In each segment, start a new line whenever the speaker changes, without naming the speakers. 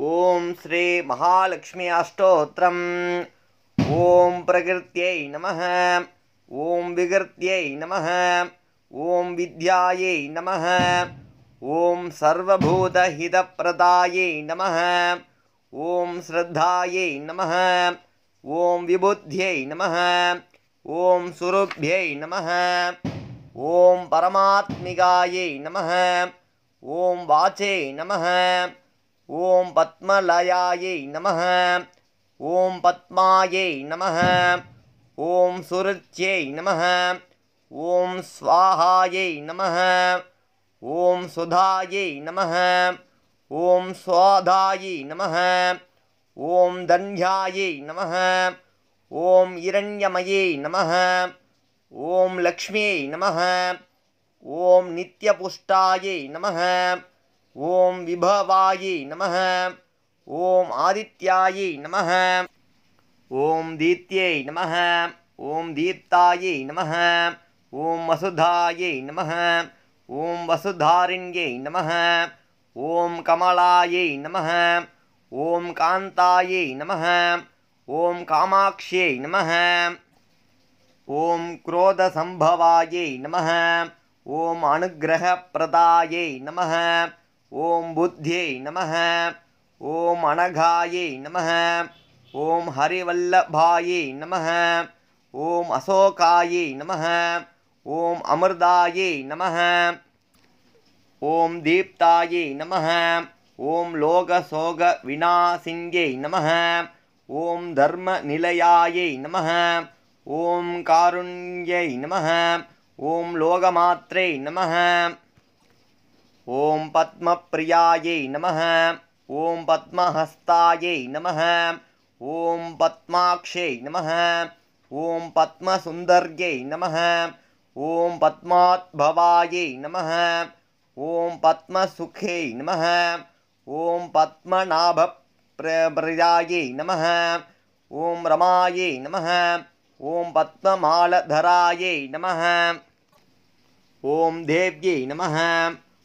ॐ श्रीमहालक्ष्मी अष्टोत्तरम् ॐ प्रकृत्यै नमः ॐ विकृत्यै नमः ॐ विद्यायै नमः ॐ सर्वभूतहितप्रदायै नमः ॐ श्रद्धायै नमः ॐ विबुद्ध्यै नमः ॐ सुरुभ्यै नमः ॐ परमात्मिकायै नमः ॐ वाचे नमः ॐ पद्मलयायै नमः ॐ पद्मायै नमः ॐ सुरुच्यै नमः ॐ स्वाहायै नमः ॐ सुधायै नमः ॐ स्वाधायै नमः ॐ दन्ध्यायै नमः ॐ हिरण्यमयै नमः ॐ लक्ष्म्यै नमः ॐ नित्यपुष्टायै नमः ॐ विभवायै नमः ॐ आदित्यायै नमः ॐ दीत्यै नमः ॐ दीप्तायै नमः ॐ वसुधायै नमः ॐ वसुधारिण्यै नमः ॐ कमलायै नमः ॐ कान्तायै नमः ॐ कामाक्ष्यै नमः ॐ क्रोधसम्भवायै नमः ॐ अनुग्रहप्रदायै नमः ஓம் புத்தியை நம ஓம் அனகாயை நம ஓம் ஹரிவல்லபாயை நம ஓம் அசோகாயை நம ஓம் அமிர்தாயை நம ஓம் தீப்தாயை நம ஓம் லோகசோக விநாசிங்கை நம ஓம் தர்ம நிலையாயை நம ஓம் காருண்யை நம ஓம் லோகமாத்திரை நம पद्म पद्मप्रियायै नमः ॐ पद्महस्तायै नमः ॐ पद्माक्षै नमः ॐ पद्मसुन्दर्यै नमः ॐ पद्माद्भवायै नमः ॐ नम नमः पद्मनाभ प्रजाय नम ॐ रमाय नम ॐ पद्ममालधरायै नम ॐ देव्यै नम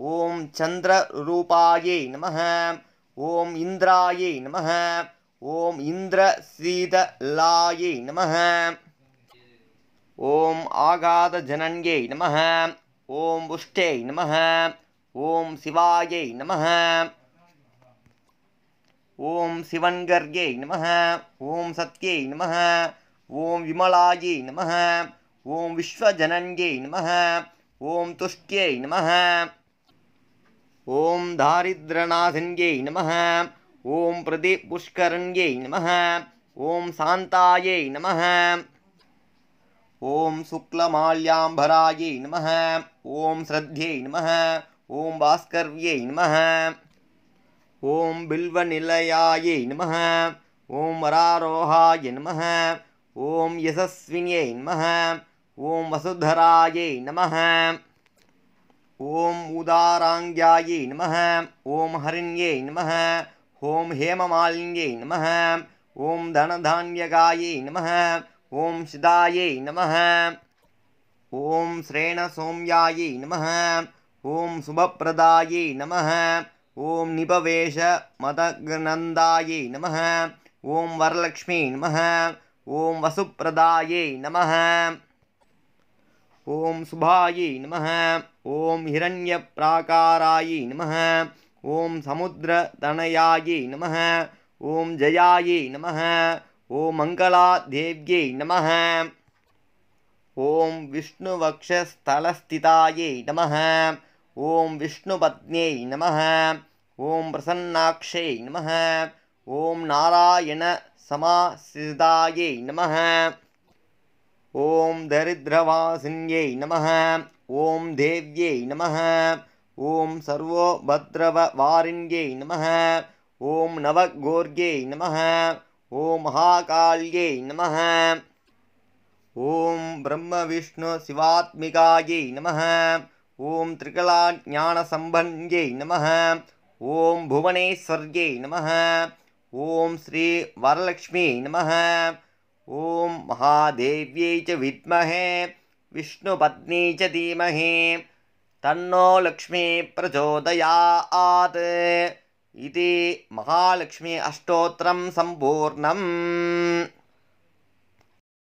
ॐ चन्द्ररूपायै नमः ॐ इन्द्रायै नमः ॐ इन्द्रशीतलायै नमः ॐ आघातजनन्यै नमः ॐ पुष्टै नमः ॐ शिवायै नमः ॐ शिवन्गर्यै नमः ॐ सत्यै नमः ॐ विमलायै नमः ॐ विश्वजनन्यै नमः ॐ तुष्ट्यै नमः ॐ दारिद्रनाथिन्यै नमः ॐ प्रदिपुष्करण्यै नमः ॐ शान्तायै नमः ॐ शुक्लमाल्याम्भरायै नमः ॐ श्रद्ध्यै नमः ॐ भास्कर्यै नमः ॐ बिल्वनिलयायै नमः ॐ वरारोहाय नमः ॐ यशस्विन्यै नमः ॐ वसुधराय नमः ॐ नम नमः ॐ हरिण्यै नमः ॐ हेममालिन्यै नमः ॐ धनधान्यगायै नमः ॐ शिदायै नमः ॐ नम नमः ॐ नम नमः ॐ निपवेशमदग्नन्दायै नम ॐ वरलक्ष्मी नम ॐ वसुप्रदायै नम ॐ शुभायै नम ॐ हिरण्यप्राकारायै नमः ॐ समुद्रतनयायै नमः ॐ जयायै नमः ॐ मङ्गलादेव्यै नमः ॐ विष्णुवक्षस्थलस्थितायै नमः ॐ विष्णुपत्न्यै नमः ॐ प्रसन्नाक्षै नमः ॐ नारायणसमाश्रितायै नमः ॐ दरिद्रवासिन्यै नमः ॐ देव्यै नमः ॐ सर्वोभद्रववारिण्यै नमः ॐ नवगोर्ग्यै नमः ॐ महाकाल्यै नमः ॐ ब्रह्मविष्णुशिवात्मिकायै नमः ॐ त्रिकलाज्ञानसम्बन्ध्यै नमः ॐ भुवनेश्वर्यै नमः ॐ श्रीवरलक्ष्म्यै नमः ॐ महादेव्यै च विद्महे विष्णुपत्नी च धीमहि तन्नो लक्ष्मी प्रचोदयात् इति महालक्ष्मी अष्टोत्तरं सम्पूर्णम्